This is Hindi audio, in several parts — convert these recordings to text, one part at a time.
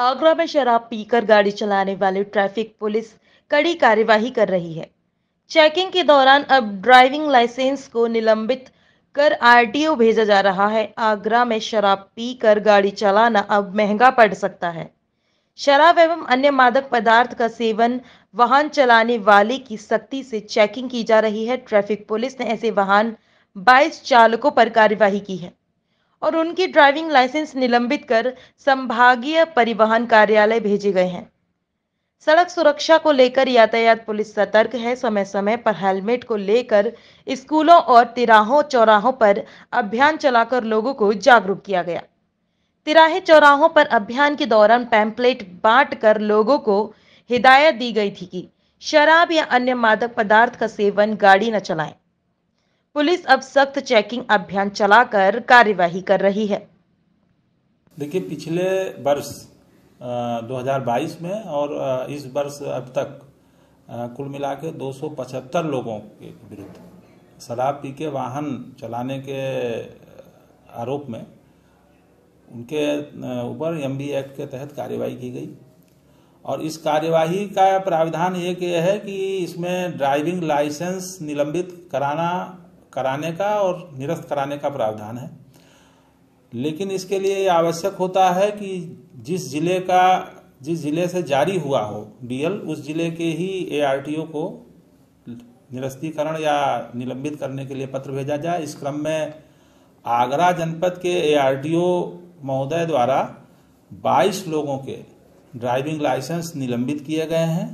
आगरा में शराब पीकर गाड़ी चलाने वाले ट्रैफिक पुलिस कड़ी कार्यवाही कर रही है चेकिंग के दौरान अब ड्राइविंग लाइसेंस को निलंबित कर आरटीओ भेजा जा रहा है आगरा में शराब पीकर गाड़ी चलाना अब महंगा पड़ सकता है शराब एवं अन्य मादक पदार्थ का सेवन वाहन चलाने वाले की सख्ती से चेकिंग की जा रही है ट्रैफिक पुलिस ने ऐसे वाहन 22 चालकों पर कार्यवाही की है और उनकी ड्राइविंग लाइसेंस निलंबित कर संभागीय परिवहन कार्यालय भेजे गए हैं सड़क सुरक्षा को लेकर यातायात पुलिस सतर्क है समय समय पर हेलमेट को लेकर स्कूलों और तिराहों चौराहों पर अभियान चलाकर लोगों को जागरूक किया गया तिराहे चौराहों पर अभियान के दौरान पैम्पलेट बांट कर लोगों को हिदायत दी गई थी कि शराब या अन्य मादक पदार्थ का सेवन गाड़ी न चलाएं। पुलिस अब सख्त चेकिंग अभियान चलाकर कार्यवाही कर रही है देखिए पिछले वर्ष 2022 में और इस वर्ष अब तक कुल मिला के दो लोगों के विरुद्ध शराब पी के वाहन चलाने के आरोप में उनके ऊपर एम एक्ट के तहत कार्यवाही की गई और इस कार्यवाही का प्राविधान ये है कि इसमें ड्राइविंग लाइसेंस निलंबित कराना कराने का और निरस्त कराने का प्रावधान है लेकिन इसके लिए आवश्यक होता है कि जिस जिले का जिस जिले से जारी हुआ हो डीएल उस जिले के ही एआरटीओ को निरस्तीकरण या निलंबित करने के लिए पत्र भेजा जाए इस क्रम में आगरा जनपद के एआरटीओ महोदय द्वारा 22 लोगों के ड्राइविंग लाइसेंस निलंबित किए गए हैं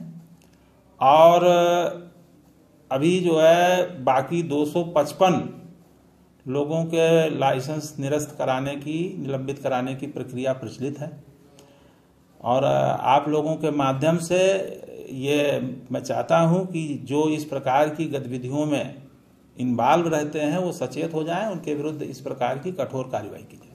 और अभी जो है बाकी 255 लोगों के लाइसेंस निरस्त कराने की निलंबित कराने की प्रक्रिया प्रचलित है और आप लोगों के माध्यम से ये मैं चाहता हूं कि जो इस प्रकार की गतिविधियों में इन्वाल्व रहते हैं वो सचेत हो जाएं उनके विरुद्ध इस प्रकार की कठोर कार्रवाई की जाए